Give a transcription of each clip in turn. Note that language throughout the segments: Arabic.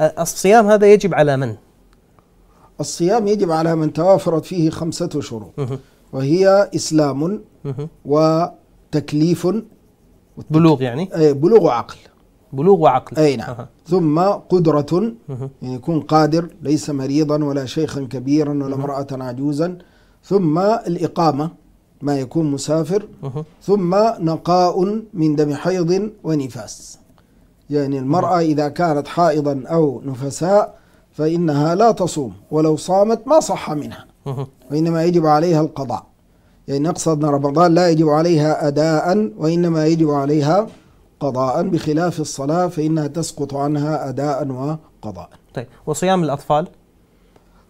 الصيام هذا يجب على من؟ الصيام يجب على من توافرت فيه خمسة شروط وهي إسلام وتكليف بلوغ يعني؟ أي بلوغ عقل بلوغ وعقل أي نعم ثم قدرة يعني يكون قادر ليس مريضا ولا شيخا كبيرا ولا امرأة عجوزا ثم الإقامة ما يكون مسافر ثم نقاء من دم حيض ونفاس يعني المرأة إذا كانت حائضا أو نفساء فإنها لا تصوم ولو صامت ما صح منها وإنما يجب عليها القضاء يعني نقصد أن رمضان لا يجب عليها أداء وإنما يجب عليها قضاء بخلاف الصلاة فإنها تسقط عنها أداء وقضاء طيب وصيام الأطفال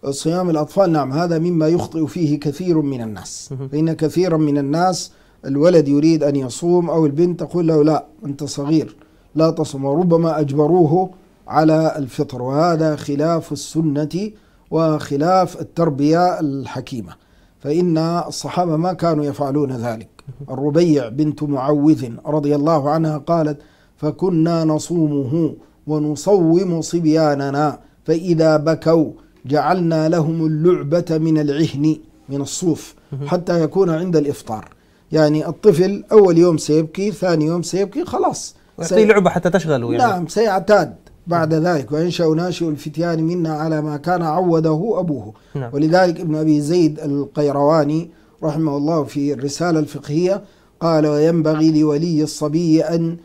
صيام الأطفال نعم هذا مما يخطئ فيه كثير من الناس فإن كثيرا من الناس الولد يريد أن يصوم أو البنت تقول له لا أنت صغير لا تصوم وربما أجبروه على الفطر وهذا خلاف السنة وخلاف التربية الحكيمة فإن الصحابة ما كانوا يفعلون ذلك الربيع بنت معوذ رضي الله عنها قالت فكنا نصومه ونصوم صبياننا فإذا بكوا جعلنا لهم اللعبة من العهن من الصوف حتى يكون عند الإفطار يعني الطفل أول يوم سيبكي ثاني يوم سيبكي خلاص ويعطيه لعبه حتى تشغله يعني نعم سيعتاد بعد ذلك وينشأ ناشئ الفتيان منا على ما كان عوده أبوه نعم. ولذلك ابن أبي زيد القيرواني رحمه الله في الرسالة الفقهية قال وينبغي لولي الصبي أن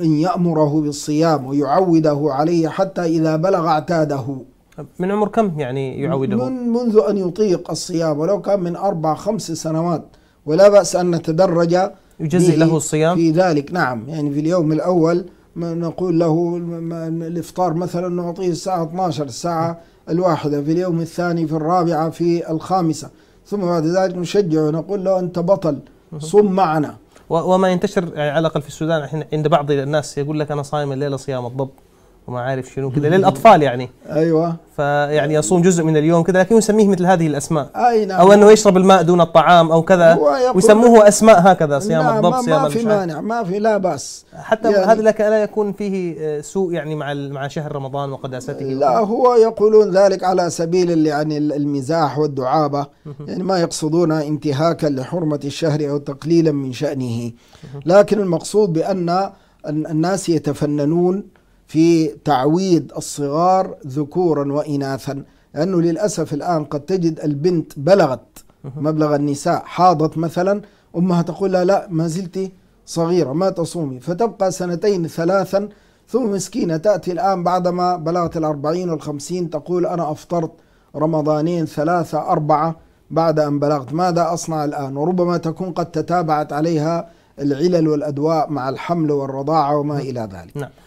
أن يأمره بالصيام ويعوده عليه حتى إذا بلغ اعتاده من عمر كم يعني يعوده؟ من منذ أن يطيق الصيام ولو كان من أربع خمس سنوات ولا بأس أن نتدرج يجزئ له الصيام في ذلك نعم يعني في اليوم الأول نقول له الإفطار مثلا نعطيه الساعة 12 الساعة الواحدة في اليوم الثاني في الرابعة في الخامسة ثم بعد ذلك نشجعه نقول له أنت بطل صم معنا وما ينتشر يعني على الأقل في السودان عند بعض الناس يقول لك أنا صايم الليلة صيام الضب وما عارف شنو كذا للاطفال يعني ايوه فيعني يصوم جزء من اليوم كذا لكن يسميه مثل هذه الاسماء اي نعم او انه يشرب الماء دون الطعام او كذا ويسموه اسماء هكذا صيام نعم الضب صيام ما في مانع ما في لا باس حتى يعني هذا لك لا يكون فيه آه، سوء يعني مع مع شهر رمضان وقداسته لا هو يقولون ذلك على سبيل يعني المزاح والدعابه يعني ما يقصدون انتهاكا لحرمه الشهر او تقليلا من شانه لكن المقصود بان الناس يتفننون في تعويد الصغار ذكورا وإناثا لأنه للأسف الآن قد تجد البنت بلغت مبلغ النساء حاضت مثلا أمها تقول لها لا ما زلت صغيرة ما تصومي فتبقى سنتين ثلاثا ثم مسكينة تأتي الآن بعدما بلغت الأربعين والخمسين تقول أنا أفطرت رمضانين ثلاثة أربعة بعد أن بلغت ماذا أصنع الآن وربما تكون قد تتابعت عليها العلل والأدواء مع الحمل والرضاعة وما نعم. إلى ذلك نعم.